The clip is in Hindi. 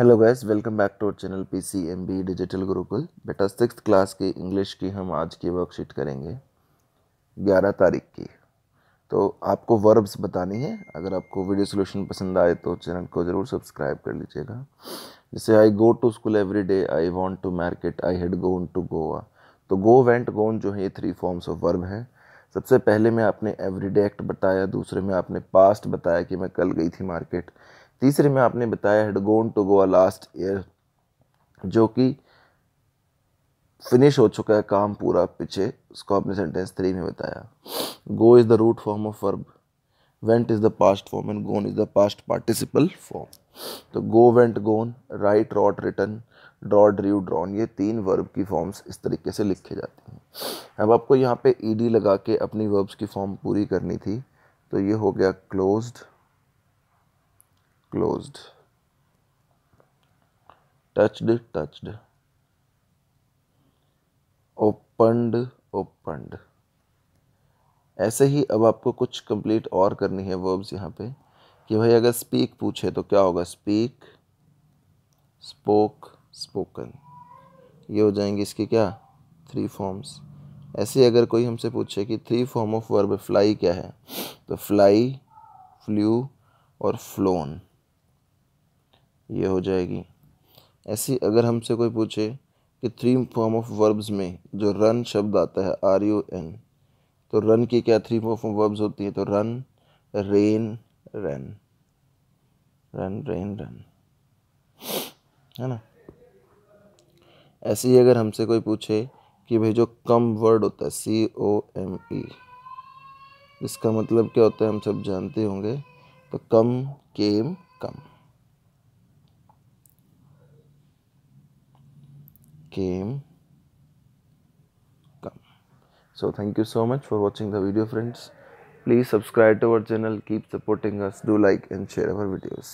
hello guys welcome back to our channel P C M B digital Gurukul बेटा सिक्स क्लास की इंग्लिश की हम आज की वर्कशीट करेंगे ग्यारह तारीख की तो आपको वर्ब्स बतानी हैं अगर आपको वीडियो सोल्यूशन पसंद आए तो चैनल को ज़रूर सब्सक्राइब कर लीजिएगा जैसे I go to school every day I went to market I had gone to Goa तो गो वेंट गोन जो है ये थ्री फॉर्म्स ऑफ वर्ब है सबसे पहले में आपने एवरीडे एक्ट बताया दूसरे में आपने पास्ट बताया कि मैं कल गई थी मार्केट तीसरे में आपने बताया had gone to Goa last year जो कि फिनिश हो चुका है काम पूरा पीछे उसको आपने सेंटेंस थ्री में बताया go is the root form of verb went is the past form and gone is the past participle form तो go went gone write wrote written draw drew drawn ये तीन वर्ब की फॉर्म्स इस तरीके से लिखे जाते हैं अब आपको यहाँ पे ईडी लगा के अपनी वर्ब्स की फॉर्म पूरी करनी थी तो ये हो गया closed closed touched touched opened opened ऐसे ही अब आपको कुछ कंप्लीट और करनी है वर्ब्स यहाँ पे कि भाई अगर स्पीक पूछे तो क्या होगा स्पीक स्पोक स्पोकन ये हो जाएंगे इसके क्या थ्री फॉर्म्स ऐसे अगर कोई हमसे पूछे कि three form of verb fly क्या है तो फ्लाई फ्लू और फ्लोन ये हो जाएगी ऐसे अगर हमसे कोई पूछे कि थ्री फॉर्म ऑफ वर्ब्स में जो रन शब्द आता है आर यू एन तो रन की क्या थ्री फॉर्म ऑफ वर्ब्स होती है तो run ran run run ran run है ना ऐसे ही अगर हमसे कोई पूछे कि भाई जो कम वर्ड होता है सी ओ एम ई इसका मतलब क्या होता है हम सब जानते होंगे तो कम केम कम came come so thank you so much for watching the video friends please subscribe to our channel keep supporting us do like and share our videos